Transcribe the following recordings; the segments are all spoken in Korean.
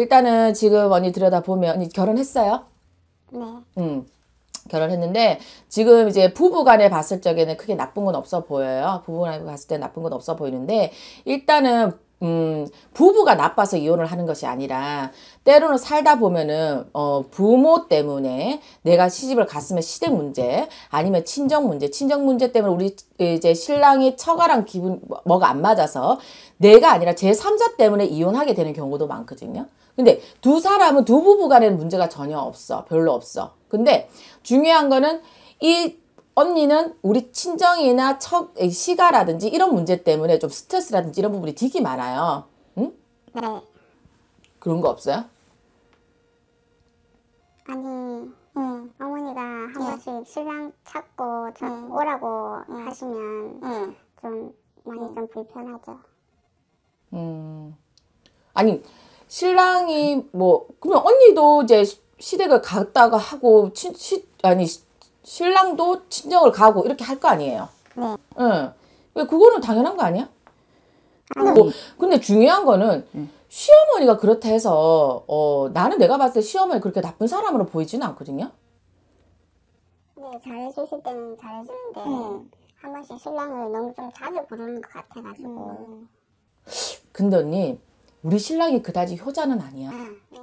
일단은 지금 언니 들여다보면 언니 결혼했어요? 네. 음. 결혼했는데 지금 이제 부부간에 봤을 적에는 크게 나쁜 건 없어 보여요. 부부간에 봤을 때 나쁜 건 없어 보이는데 일단은 음, 부부가 나빠서 이혼을 하는 것이 아니라 때로는 살다 보면은 어, 부모 때문에 내가 시집을 갔으면 시댁 문제 아니면 친정 문제 친정 문제 때문에 우리 이제 신랑이 처가랑 기분 뭐가 안 맞아서 내가 아니라 제3자 때문에 이혼하게 되는 경우도 많거든요. 근데 두 사람은 두 부부 간에는 문제가 전혀 없어. 별로 없어. 근데 중요한 거는 이 언니는 우리 친정이나 척, 시가라든지 이런 문제 때문에 좀 스트레스라든지 이런 부분이 되게 많아요. 응? 네. 그런 거 없어요? 아니, 응. 어머니가 한 예. 번씩 신랑 찾고 응. 오라고 응. 하시면 응. 좀 많이 좀 불편하죠. 음. 아니, 신랑이 뭐 그러면 언니도 이제 시댁을 갔다가 하고 친, 시, 아니 신랑도 친정을 가고 이렇게 할 거 아니에요. 네. 응. 그거는 당연한 거 아니야? 음. 뭐, 근데 중요한 거는 응. 음. 시어머니가 그렇다 해서 어 나는 내가 봤을 때 시어머니 그렇게 나쁜 사람으로 보이지는 않거든요. 네, 잘해주실 때는 잘해주는데 응. 음. 한 번씩 신랑을 너무 좀 자주 부르는 것 같아가지고. 근데 언니 우리 신랑이 그다지 효자는 아니야. 네.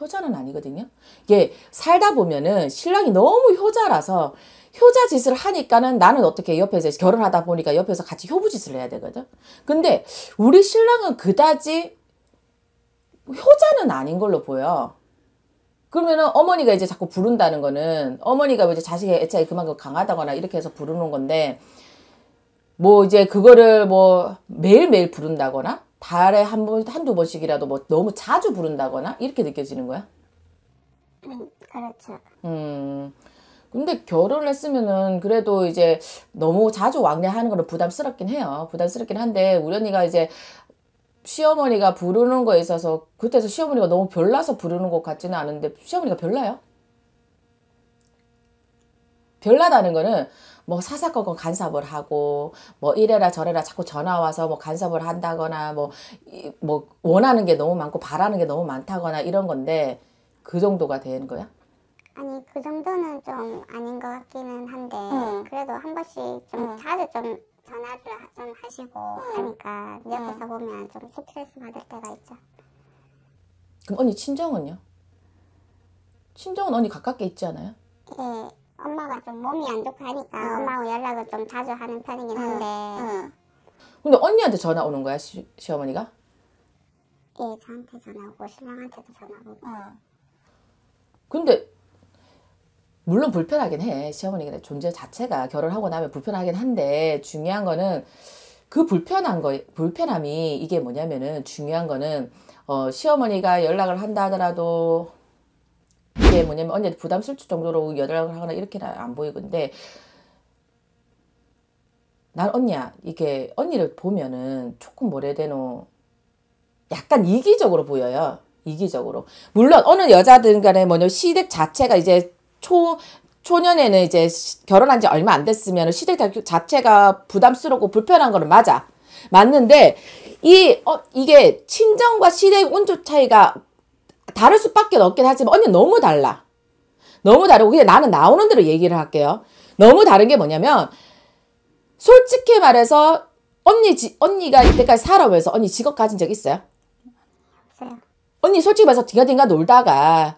효자는 아니거든요. 이게 살다 보면은 신랑이 너무 효자라서 효자 짓을 하니까는 나는 어떻게 옆에서 결혼하다 보니까 옆에서 같이 효부 짓을 해야 되거든. 근데 우리 신랑은 그다지 효자는 아닌 걸로 보여. 그러면은 어머니가 이제 자꾸 부른다는 거는 어머니가 이제 자식의 애착이 그만큼 그 강하다거나 이렇게 해서 부르는 건데 뭐 이제 그거를 뭐 매일매일 부른다거나 달에 한 번, 한두 번씩이라도 뭐 너무 자주 부른다거나 이렇게 느껴지는 거야? 음, 그렇죠. 음. 근데 결혼을 했으면은 그래도 이제 너무 자주 왕래하는 거는 부담스럽긴 해요. 부담스럽긴 한데 우리 언니가 이제 시어머니가 부르는 거에 있어서 그때서 시어머니가 너무 별나서 부르는 것 같지는 않은데 시어머니가 별나요? 별나다는 거는 뭐 사사건건 간섭을 하고 뭐 이래라 저래라 자꾸 전화 와서 뭐 간섭을 한다거나 뭐뭐 뭐 원하는 게 너무 많고 바라는 게 너무 많다거나 이런 건데 그 정도가 되는 거야? 아니 그 정도는 좀 아닌 것 같기는 한데 응. 그래도 한 번씩 좀 응. 자주 좀 전화를 좀 하시고 하니까 옆에서 응. 보면 좀 스트레스 받을 때가 있죠. 그럼 언니 친정은요? 친정은 언니 가깝게 있지 않아요? 예, 엄마가 좀 몸이 안좋다 하니까 응. 엄마하고 연락을 좀 자주 하는 편이긴 한데. 응. 근데 언니한테 전화 오는 거야 시, 시어머니가? 예, 저한테 전화 오고 신랑한테도 전화 오고. 응. 근데 물론 불편하긴 해 시어머니의 존재 자체가 결혼하고 나면 불편하긴 한데 중요한 거는 그 불편한 거 불편함이 이게 뭐냐면은 중요한 거는 어, 시어머니가 연락을 한다 하더라도 이게 뭐냐면 언니한테 부담스럽 정도로 연락을 하거나 이렇게는 안 보이건데 난 언니야 이게 언니를 보면은 조금 뭐래 되노 약간 이기적으로 보여요 이기적으로 물론 어느 여자든 간에 뭐냐 시댁 자체가 이제 초 초년에는 이제 결혼한 지 얼마 안 됐으면 시댁 자체가 부담스럽고 불편한 거는 맞아 맞는데 이어 이게 친정과 시댁 온도 차이가 다를 수밖에 없긴 하지만 언니 너무 달라. 너무 다르고 그냥 나는 나오는 대로 얘기를 할게요. 너무 다른 게 뭐냐면 솔직히 말해서 언니 지, 언니가 이때까지 살아오면서 언니 직업 가진 적 있어요? 없어요. 언니 솔직히 말해서 딩가딩가 놀다가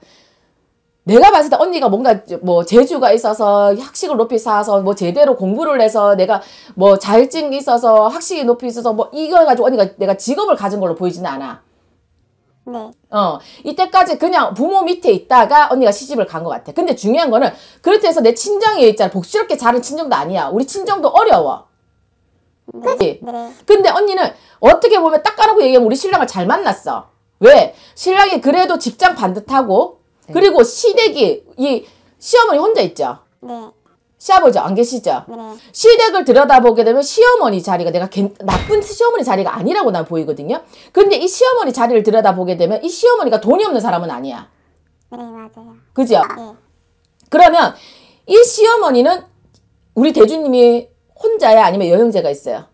내가 봤을 때 언니가 뭔가 뭐 재주가 있어서 학식을 높이 쌓아서 뭐 제대로 공부를 해서 내가 뭐 자격증이 있어서 학식이 높이 있어서 뭐 이걸 가지고 언니가 내가 직업을 가진 걸로 보이지는 않아. 네. 어, 이때까지 그냥 부모 밑에 있다가 언니가 시집을 간 것 같아. 근데 중요한 거는 그렇다 해서 내 친정이 있잖아. 복스럽게 자른 친정도 아니야. 우리 친정도 어려워. 그치? 네. 근데 언니는 어떻게 보면 딱 까놓고 얘기하면 우리 신랑을 잘 만났어. 왜? 신랑이 그래도 직장 반듯하고 네. 그리고 시댁이 이 시어머니 혼자 있죠. 네. 시아버지 안 계시죠? 네. 시댁을 들여다보게 되면 시어머니 자리가 내가 겐, 나쁜 시어머니 자리가 아니라고 난 보이거든요. 근데 이 시어머니 자리를 들여다보게 되면 이 시어머니가 돈이 없는 사람은 아니야. 네, 맞아요. 그죠? 네. 그러면 이 시어머니는 우리 대주님이 혼자야 아니면 여형제가 있어요?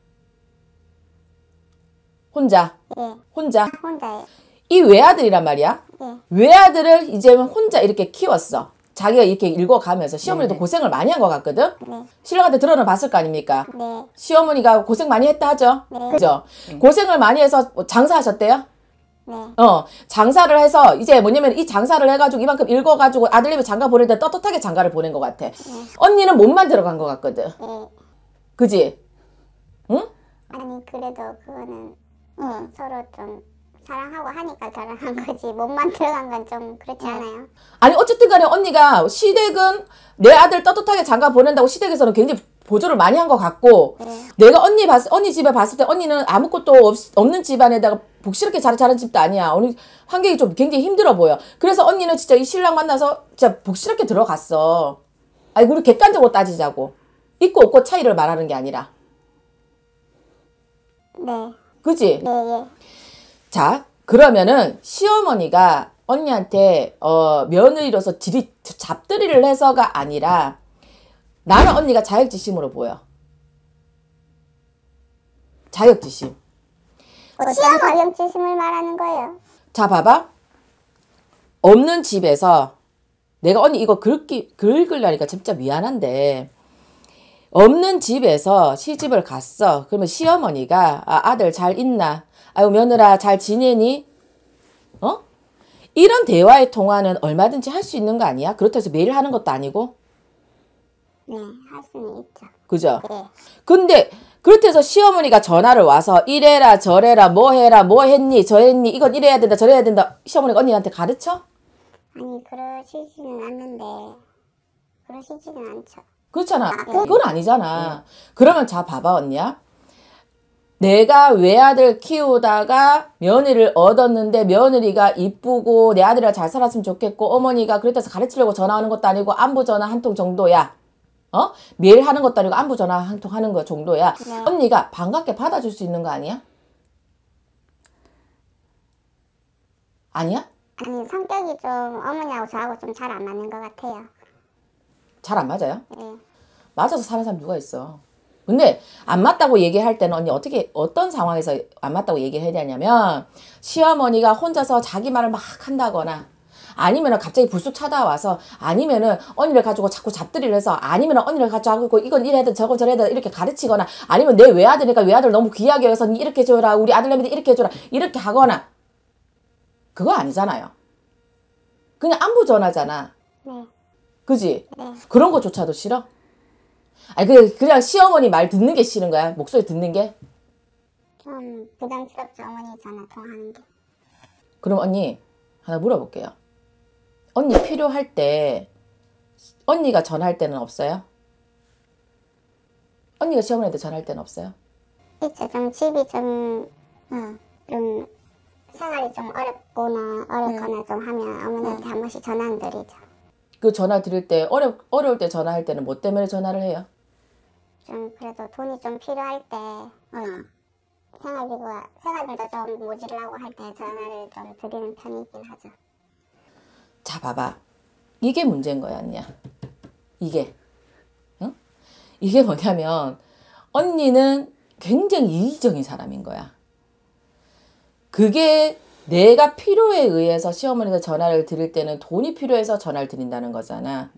혼자. 네. 혼자. 혼자예요. 이 외아들이란 말이야. 네. 외아들을 이제 혼자 이렇게 키웠어. 자기가 이렇게 읽어가면서 네. 시어머니도 고생을 많이 한 것 같거든? 네. 신랑한테 드러나봤을 거 아닙니까? 네. 시어머니가 고생 많이 했다 하죠? 그죠? 고생을 많이 해서 뭐 장사하셨대요? 어 장사를 해서 이제 뭐냐면 이 장사를 해가지고 이만큼 읽어가지고 아들님이 장가 보낼 때 떳떳하게 장가를 보낸 것 같아 언니는 몸만 들어간 것 같거든 그지? 응? 아니 그래도 그거는 응. 서로 좀 자랑하고 하니까 자랑한 거지 몸만 들어간 건 좀 그렇지 음. 않아요? 아니 어쨌든 간에 언니가 시댁은 내 아들 떳떳하게 장가 보낸다고 시댁에서는 굉장히 보조를 많이 한 것 같고 네. 내가 언니 봤 언니 집에 봤을 때 언니는 아무것도 없, 는 집안에다가 복스럽게 잘 자란 집도 아니야. 언니 환경이 좀 굉장히 힘들어 보여. 그래서 언니는 진짜 이 신랑 만나서 진짜 복스럽게 들어갔어. 아니 우리 객관적으로 따지자고 있고 없고 차이를 말하는 게 아니라. 네. 그지? 네, 예. 자, 그러면은 시어머니가 언니한테 어, 며느리로서 지리, 잡들이를 해서가 아니라 나는 언니가 자격지심으로 보여. 자격지심. 어, 시험 자격지심을 말하는 거예요. 자, 봐봐. 없는 집에서 내가 언니 이거 긁기, 긁으려니까 진짜 미안한데 없는 집에서 시집을 갔어. 그러면 시어머니가 아, 아들 잘 있나? 아유 며느라 잘 지내니? 어? 이런 대화의 통화는 얼마든지 할 수 있는 거 아니야? 그렇다고 해서 매일 하는 것도 아니고? 네, 할 수는 있죠. 그죠? 네. 근데 그렇다 해서 시어머니가 전화를 와서 이래라 저래라 뭐 해라 뭐 했니 저 했니 이건 이래야 된다 저래야 된다 시어머니가 언니한테 가르쳐? 아니 그러시지는 않는데 그러시지는 않죠. 그렇잖아. 아, 네. 그건 아니잖아. 네. 그러면 자 봐봐 언니야. 내가 외아들 키우다가 며느리를 얻었는데 며느리가 이쁘고 내 아들이랑 잘 살았으면 좋겠고 어머니가 그랬다 서 가르치려고 전화하는 것도 아니고 안부 전화 한 통 정도야. 어? 매일 하는 것도 아니고 안부 전화 한 통 하는 거 정도야. 네. 언니가 반갑게 받아줄 수 있는 거 아니야? 아니야? 아니 음, 성격이 좀 어머니하고 저하고 좀 잘 안 맞는 것 같아요. 잘 안 맞아요? 네. 맞아서 사는 사람 누가 있어? 근데 안 맞다고 얘기할 때는 언니 어떻게 어떤 상황에서 안 맞다고 얘기해야 되냐면 시어머니가 혼자서 자기 말을 막 한다거나 아니면은 갑자기 불쑥 찾아와서 아니면은 언니를 가지고 자꾸 잡들이를 해서 아니면은 언니를 가지고 이건 이래야 돼 저건 저래야 돼 이렇게 가르치거나 아니면 내 외아들이니까 외아들 너무 귀하게 해서 이렇게 줘라 우리 아들내미들 이렇게 줘라 이렇게 하거나 그거 아니잖아요 그냥 안부 전하잖아 네. 그지 네. 그런 것조차도 싫어 아니 그 그냥 시어머니 말 듣는 게 싫은 거야? 목소리 듣는 게? 좀 부담스럽죠 어머니 전화 통화하는 게. 그럼 언니 하나 물어볼게요. 언니 필요할 때 언니가 전화할 때는 없어요? 언니가 시어머니한테 전화할 때는 없어요? 있죠. 좀 집이 좀, 어, 좀 생활이 좀 어렵거나 어렵거나 음. 좀 하면 어머니한테 음. 한 번씩 전화 드리죠. 그 전화 드릴 때 어려, 어려울 때 전화할 때는 뭐 때문에 전화를 해요? 좀 그래도 돈이 좀 필요할 때 응. 어. 생활비가 생활비도 좀 모질라고 할 때 전화를 좀 드리는 편이긴 하죠. 자 봐봐 이게 문제인 거야 언 이게 응? 이게 뭐냐면 언니는 굉장히 이적인 사람인 거야. 그게 내가 필요에 의해서 시어머니가 전화를 드릴 때는 돈이 필요해서 전화를 드린다는 거잖아.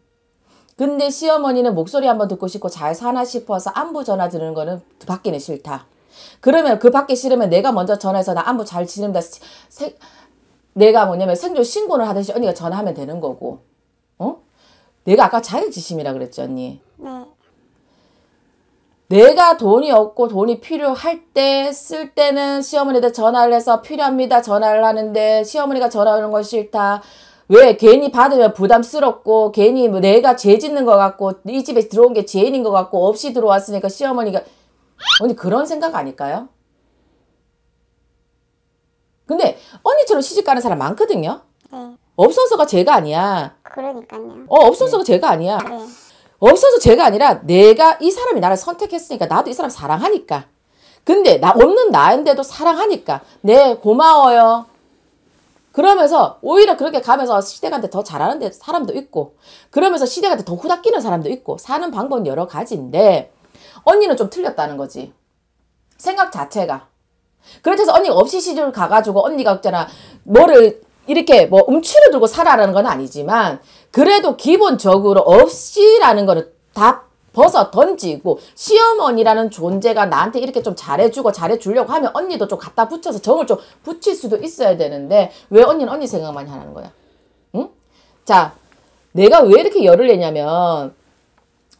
근데 시어머니는 목소리 한번 듣고 싶고 잘 사나 싶어서 안부 전화 드는 거는 받기는 그 싫다. 그러면 그 받기 싫으면 내가 먼저 전화해서 나 안부 잘 지낸다. 세, 내가 뭐냐면 생존 신고를 하듯이 언니가 전화하면 되는 거고. 어? 내가 아까 자격지심이라 그랬지 언니. 네. 내가 돈이 없고 돈이 필요할 때 쓸 때는 시어머니한테 전화를 해서 필요합니다 전화를 하는데 시어머니가 전화 오는 건 싫다. 왜 괜히 받으면 부담스럽고 괜히 뭐 내가 죄 짓는 것 같고 이 집에 들어온 게 죄인인 것 같고 없이 들어왔으니까 시어머니가 언니 그런 생각 아닐까요? 근데 언니처럼 시집 가는 사람 많거든요. 네. 없어서가 죄가 아니야. 그러니까요. 어 없어서가 죄가 아니야. 네. 없어서 죄가 아니라 내가 이 사람이 나를 선택했으니까 나도 이 사람 사랑하니까. 근데 나 없는 나인데도 사랑하니까 네 고마워요. 그러면서 오히려 그렇게 가면서 시댁한테 더 잘하는 사람도 있고 그러면서 시댁한테 더 후닥끼는 사람도 있고 사는 방법은 여러 가지인데 언니는 좀 틀렸다는 거지. 생각 자체가. 그렇다해서 언니가 없이 시집을 가가지고 언니가 없잖아 뭐를 이렇게 뭐 움츠려 들고 살아라는 건 아니지만 그래도 기본적으로 없이라는 거를 다 벗어 던지고 시어머니라는 존재가 나한테 이렇게 좀 잘해주고 잘해주려고 하면 언니도 좀 갖다 붙여서 정을 좀 붙일 수도 있어야 되는데 왜 언니는 언니 생각만 하는 거야? 응? 자, 내가 왜 이렇게 열을 내냐면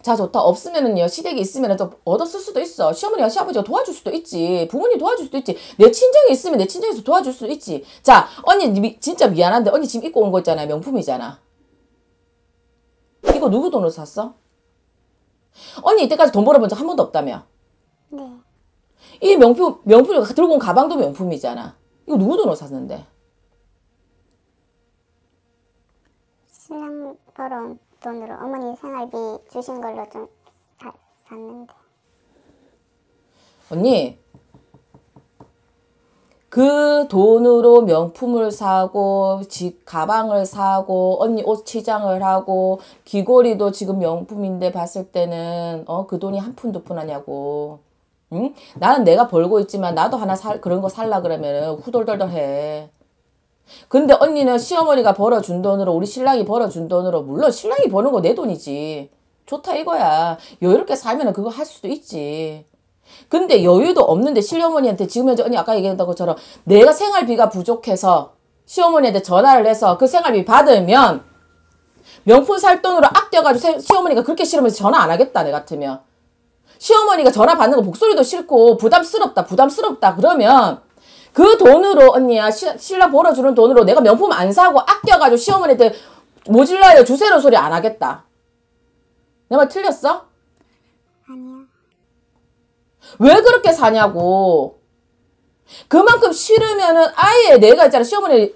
자 좋다 없으면은요 시댁이 있으면은 좀 얻었을 수도 있어 시어머니와 시아버지가 도와줄 수도 있지 부모님 도와줄 수도 있지 내 친정이 있으면 내 친정에서 도와줄 수도 있지 자 언니 미, 진짜 미안한데 언니 지금 입고 온 거 있잖아 명품이잖아 이거 누구 돈으로 샀어? 언니 이때까지 돈 벌어본 적 한 번도 없다며? 네. 이 명품, 명품, 들고 온 가방도 명품이잖아. 이거 누구 돈으로 샀는데? 신랑 벌어온 돈으로 어머니 생활비 주신 걸로 좀 사, 샀는데. 언니, 그 돈으로 명품을 사고 집 가방을 사고 언니 옷 치장을 하고 귀걸이도 지금 명품인데 봤을 때는 어 그 돈이 한 푼 두푼 하냐고 응? 나는 내가 벌고 있지만 나도 하나 살 그런 거 살라 그러면은 후덜덜덜해 근데 언니는 시어머니가 벌어준 돈으로 우리 신랑이 벌어준 돈으로 물론 신랑이 버는 거 내 돈이지 좋다 이거야 요렇게 살면은 그거 할 수도 있지 근데 여유도 없는데 시어머니한테 지금 현재 언니 아까 얘기했던 것처럼 내가 생활비가 부족해서 시어머니한테 전화를 해서 그 생활비 받으면 명품 살 돈으로 아껴가지고 시어머니가 그렇게 싫으면 전화 안 하겠다 내 같으면 시어머니가 전화 받는 거 목소리도 싫고 부담스럽다 부담스럽다 그러면 그 돈으로 언니야 시, 신랑 벌어주는 돈으로 내가 명품 안 사고 아껴가지고 시어머니한테 모질라요 주세요 소리 안 하겠다 내 말 틀렸어? 왜 그렇게 사냐고. 그만큼 싫으면은 아예 내가 있잖아 시어머니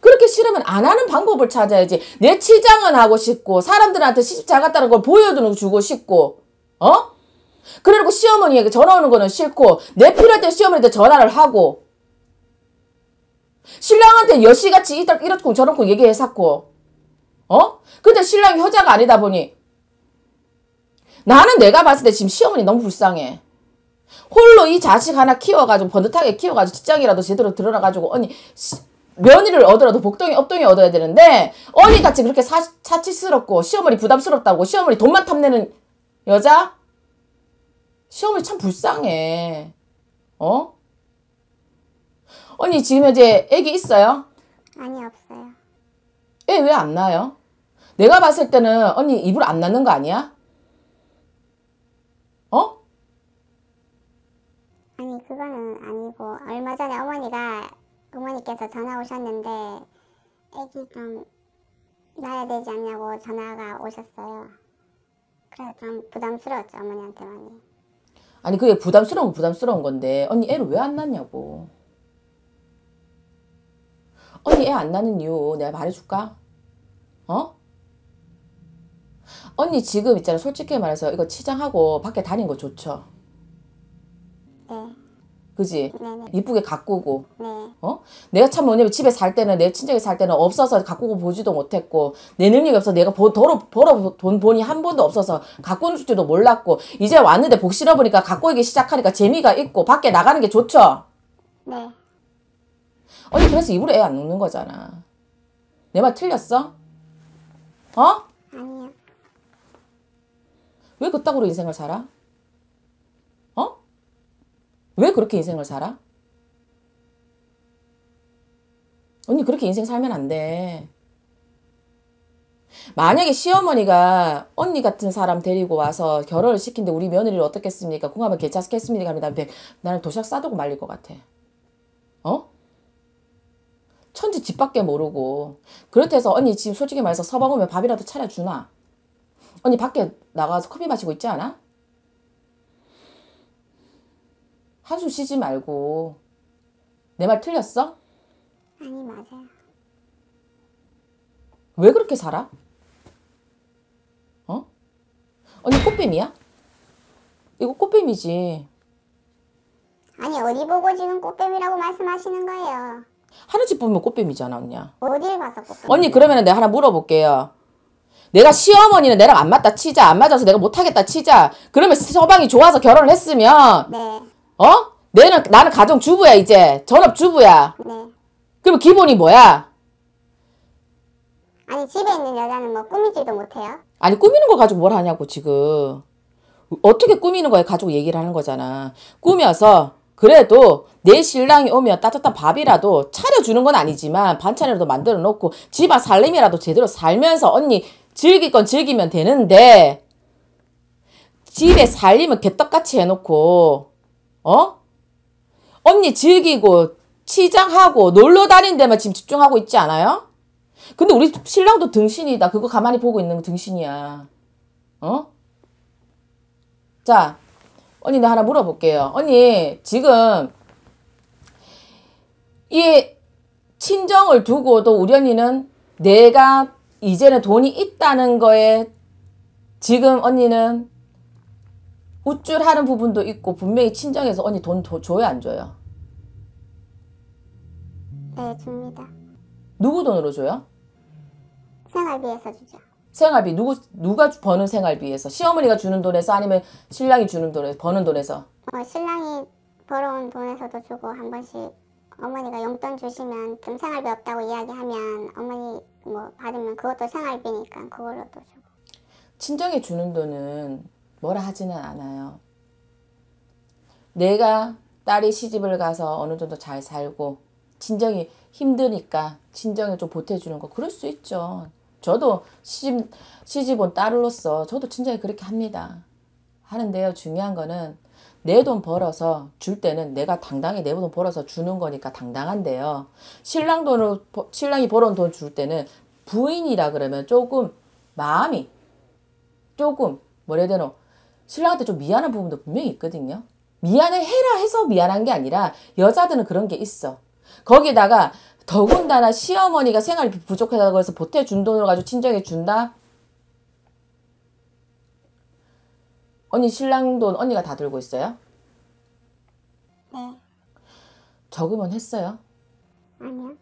그렇게 싫으면 안 하는 방법을 찾아야지 내 치장은 하고 싶고 사람들한테 시집 잘 갔다는 걸보여주고 싶고 어? 그러고 시어머니에게 전화 오는 거는 싫고 내 필요할 때 시어머니한테 전화를 하고 신랑한테 여시같이 이렇쿵 저렇쿵 얘기해쌌고 어? 근데 신랑이 효자가 아니다 보니 나는 내가 봤을 때 지금 시어머니 너무 불쌍해 홀로 이 자식 하나 키워가지고 번듯하게 키워가지고 직장이라도 제대로 들어나가지고 언니 며느리를 얻으라도 복덩이 업덩이 얻어야 되는데 언니 같이 그렇게 사, 사치스럽고 시어머니 부담스럽다고 시어머니 돈만 탐내는 여자 시어머니 참 불쌍해 어 언니 지금 현재 애기 있어요? 아니 없어요 애 왜 안 낳아요? 내가 봤을 때는 언니 입을 안 낳는 거 아니야? 그거는 아니고 얼마 전에 어머니가 어머니께서 전화 오셨는데 애기 좀나야 되지 않냐고 전화가 오셨어요. 그래서 좀 부담스러웠죠 어머니한테 많이. 아니 그게 부담스러운 부담스러운 건데 언니 애를 왜 안 낳냐고. 언니 애 안 낳는 이유 내가 말해줄까? 어? 언니 지금 있잖아 솔직히 말해서 이거 치장하고 밖에 다닌 거 좋죠? 그지? 이쁘게 가꾸고. 네. 어? 내가 참 뭐냐면 집에 살 때는 내 친정에 살 때는 없어서 가꾸고 보지도 못했고 내 능력이 없어 내가 버, 더러 벌어 돈 본이 한 번도 없어서 가꾸는 줄도 몰랐고 이제 왔는데 복 실어 보니까 가꾸기 시작하니까 재미가 있고 밖에 나가는 게 좋죠. 네. 언니 그래서 입으로 애안 녹는 거잖아. 내 말 틀렸어? 어? 아니요. 왜 그따구로 인생을 살아? 왜 그렇게 인생을 살아? 언니 그렇게 인생 살면 안 돼. 만약에 시어머니가 언니 같은 사람 데리고 와서 결혼을 시킨데 우리 며느리를 어떻겠습니까? 궁합을 개차겠습니까 하면 나는 도시락 싸두고 말릴 것 같아. 어? 천지 집 밖에 모르고 그렇다 해서 언니 지금 솔직히 말해서 서방 오면 밥이라도 차려주나? 언니 밖에 나가서 커피 마시고 있지 않아? 한숨 쉬지 말고 내 말 틀렸어? 아니 맞아요. 왜 그렇게 살아? 어? 언니 꽃뱀이야? 이거 꽃뱀이지. 아니 어디 보고 지금 꽃뱀이라고 말씀하시는 거예요. 하늘집 보면 꽃뱀이잖아 언니야. 어딜 가서 꽃뱀? 언니 그러면 내가 하나 물어볼게요. 내가 시어머니는 내랑 안 맞다 치자 안 맞아서 내가 못하겠다 치자 그러면 서방이 좋아서 결혼을 했으면 네. 어? 내는 나는 가정 주부야 이제 전업 주부야. 네. 그럼 기본이 뭐야? 아니 집에 있는 여자는 뭐 꾸미지도 못해요. 아니 꾸미는 걸 가지고 뭘 하냐고 지금. 어떻게 꾸미는 거야 가지고 얘기를 하는 거잖아. 꾸며서 그래도 내 신랑이 오면 따뜻한 밥이라도 차려주는 건 아니지만 반찬이라도 만들어 놓고 집안 살림이라도 제대로 살면서 언니 즐길 건 즐기면 되는데 집에 살림은 개떡같이 해놓고 어? 언니 즐기고 치장하고 놀러 다니는 데만 지금 집중하고 있지 않아요? 근데 우리 신랑도 등신이다. 그거 가만히 보고 있는 거 등신이야. 어? 자, 언니 나 하나 물어볼게요. 언니 지금 이 친정을 두고도 우리 언니는 내가 이제는 돈이 있다는 거에 지금 언니는 우쭐하는 부분도 있고 분명히 친정에서 언니 돈 더 줘요 안 줘요? 네 줍니다. 누구 돈으로 줘요? 생활비에서 주죠. 생활비 누구 누가 버는 생활비에서 시어머니가 주는 돈에서 아니면 신랑이 주는 돈에서 버는 돈에서? 어, 신랑이 벌어온 돈에서도 주고 한 번씩 어머니가 용돈 주시면 좀 생활비 없다고 이야기하면 어머니 뭐 받으면 그것도 생활비니까 그걸로도 주고. 친정에 주는 돈은 뭐라 하지는 않아요. 내가 딸이 시집을 가서 어느 정도 잘 살고 진정이 힘드니까 진정이좀 보태주는 거 그럴 수 있죠. 저도 시집, 시집 온 딸로서 저도 진정이 그렇게 합니다. 하는데요. 중요한 거는 내 돈 벌어서 줄 때는 내가 당당히 내 돈 벌어서 주는 거니까 당당한데요. 신랑 돈을 신랑이 벌어온 돈 줄 때는 부인이라 그러면 조금 마음이 조금 뭐래 되노 신랑한테 좀 미안한 부분도 분명히 있거든요. 미안해 해라 해서 미안한 게 아니라 여자들은 그런 게 있어. 거기다가 더군다나 시어머니가 생활비 부족하다고 해서 보태준 돈을 가지고 친정에 준다? 언니 신랑 돈 언니가 다 들고 있어요? 네. 적으면 했어요? 아니요.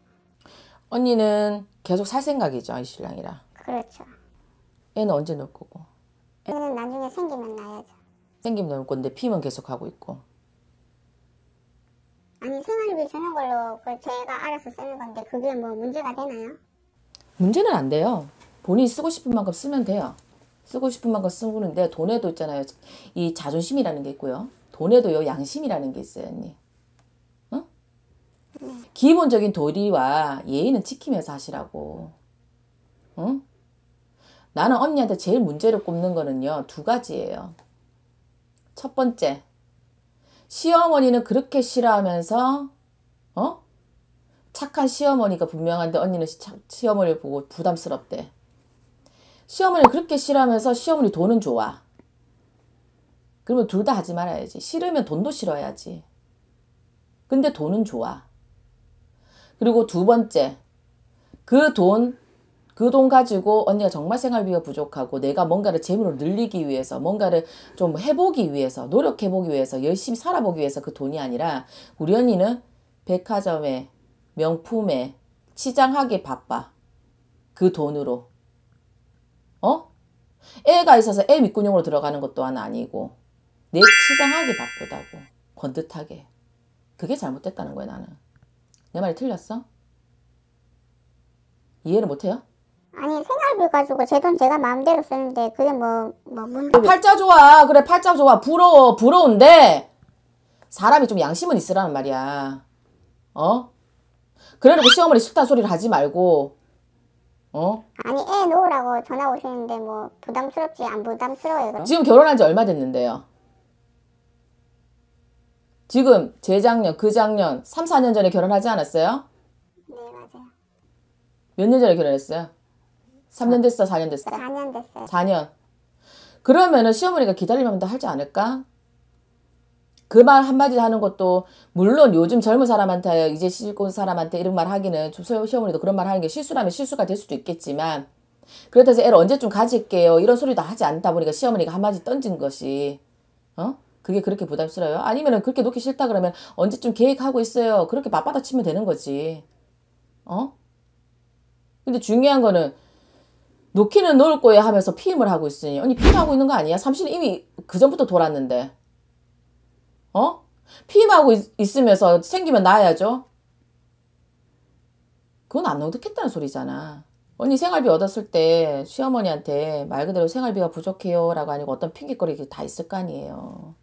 언니는 계속 살 생각이죠, 이 신랑이랑. 그렇죠. 얘는 언제 놀 거고? 애는 나중에 생기면 나야죠. 생기면 넣을 건데 피임은 계속 하고 있고. 아니 생활비 쓰는 걸로 그 제가 알아서 쓰는 건데 그게 뭐 문제가 되나요? 문제는 안 돼요. 본인이 쓰고 싶은 만큼 쓰면 돼요. 쓰고 싶은 만큼 쓰는데 돈에도 있잖아요. 이 자존심이라는 게 있고요. 돈에도 요 양심이라는 게 있어요, 언니. 어? 네. 기본적인 도리와 예의는 지키면서 하시라고. 응? 나는 언니한테 제일 문제를 꼽는 거는요. 두 가지예요. 첫 번째, 시어머니는 그렇게 싫어하면서 어? 착한 시어머니가 분명한데 언니는 시, 시어머니를 보고 부담스럽대. 시어머니는 그렇게 싫어하면서 시어머니 돈은 좋아. 그러면 둘 다 하지 말아야지. 싫으면 돈도 싫어야지. 근데 돈은 좋아. 그리고 두 번째, 그돈 그돈 가지고 언니가 정말 생활비가 부족하고 내가 뭔가를 재물로 늘리기 위해서 뭔가를 좀 해보기 위해서 노력해보기 위해서 열심히 살아보기 위해서 그 돈이 아니라 우리 언니는 백화점에 명품에 치장하기 바빠 그 돈으로 어? 애가 있어서 애미구용으로 들어가는 것 또한 아니고 내 치장하기 바쁘다고 번듯하게 그게 잘못됐다는 거야 나는 내 말이 틀렸어? 이해를 못해요? 아니 생활비 가지고 제 돈 제가 마음대로 쓰는데 그게 뭐뭐 뭐, 뭐 문제 그 팔자 좋아 그래 팔자 좋아 부러워 부러운데 사람이 좀 양심은 있으라는 말이야 어? 그래놓고 시어머니 숱다 소리를 하지 말고 어? 아니 애 놓으라고 전화 오시는데 뭐 부담스럽지 안 부담스러워요 그럼? 지금 결혼한 지 얼마 됐는데요? 지금 재작년 그작년 3, 4년 전에 결혼하지 않았어요? 네 맞아요 몇 년 전에 결혼했어요? 3년 됐어, 4년 됐어? 4년 됐어요. 4년. 그러면은 시어머니가 기다리면 더 하지 않을까? 그 말 한마디 하는 것도 물론 요즘 젊은 사람한테 이제 시집 온 사람한테 이런 말 하기는 시어머니도 그런 말 하는 게 실수라면 실수가 될 수도 있겠지만 그렇다 해서 애를 언제쯤 가질게요 이런 소리도 하지 않다 보니까 시어머니가 한마디 던진 것이 어? 그게 그렇게 부담스러워요? 아니면은 그렇게 놓기 싫다 그러면 언제쯤 계획하고 있어요 그렇게 맞받아치면 되는 거지 어? 근데 중요한 거는 놓기는 놓을 거야 하면서 피임을 하고 있으니 언니 피임하고 있는 거 아니야? 삼신은 이미 그전부터 돌았는데 어? 피임하고 있, 으면서 생기면 나야죠 그건 안 넉득했다는 소리잖아 언니 생활비 얻었을 때 시어머니한테 말 그대로 생활비가 부족해요 라고 아니고 어떤 핑계거리 다 있을 거 아니에요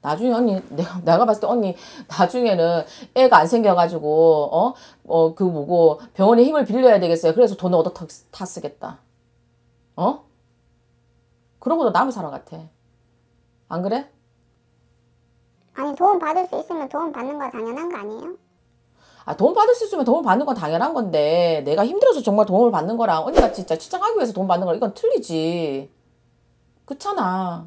나중에 언니 내가, 내가 봤을 때 언니 나중에는 애가 안 생겨가지고 어어 어, 그 뭐고 병원에 힘을 빌려야 되겠어요 그래서 돈을 얻어 다 쓰겠다 어? 그런 거도 남의 사람 같아. 안 그래? 아니 도움 받을 수 있으면 도움 받는 거 당연한 거 아니에요? 아, 도움 받을 수 있으면 도움 받는 건 당연한 건데 내가 힘들어서 정말 도움을 받는 거랑 언니가 진짜 치장하기 위해서 도움 받는 거랑 이건 틀리지. 그렇잖아.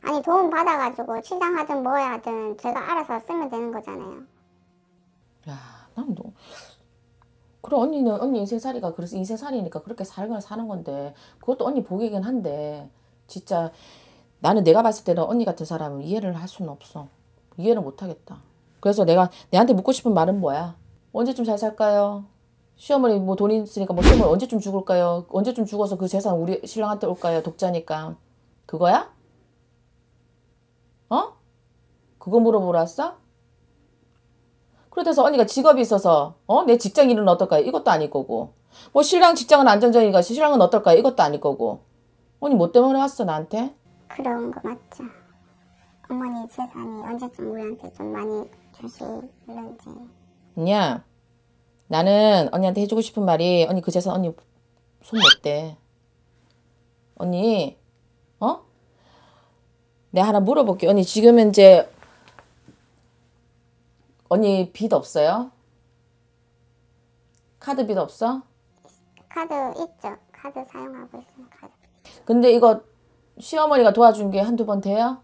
아니 도움 받아가지고 치장하든 뭐 하든 제가 알아서 쓰면 되는 거잖아요. 야, 난 너. 그럼 언니는 언니 인생살이가 그래서 인생살이니까 그렇게 살건 사는 건데 그것도 언니 보기긴 한데 진짜 나는 내가 봤을 때는 언니 같은 사람은 이해를 할 수는 없어. 이해를 못하겠다. 그래서 내가 내한테 묻고 싶은 말은 뭐야? 언제쯤 잘 살까요? 시어머니 뭐 돈 있으니까 뭐 시어머니 언제쯤 죽을까요? 언제쯤 죽어서 그 재산 우리 신랑한테 올까요? 독자니까. 그거야? 어? 그거 물어보라 왔어? 그렇다 해서 언니가 직업이 있어서 어내 직장 일은 어떨까요? 이것도 아닐 거고 뭐 신랑 직장은 안정적인 것이 신랑은 어떨까요? 이것도 아닐 거고 언니 뭐 때문에 왔어 나한테? 그런 거 맞죠 어머니 재산이 언제쯤 우리한테 좀 많이 주실는지 언니야 나는 언니한테 해주고 싶은 말이 언니 그 재산 언니 손못대 언니 어? 내가 하나 물어볼게 언니 지금 현재 언니 빚 없어요? 카드 빚 없어? 카드 있죠. 카드 사용하고 있으면 카드. 근데 이거 시어머니가 도와준 게 한두 번 돼요?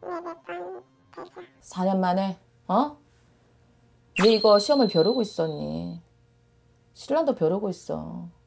네몇번 되죠. 4년 만에? 어? 근데 이거 시험을 벼르고 있었니? 신랑도 벼르고 있어.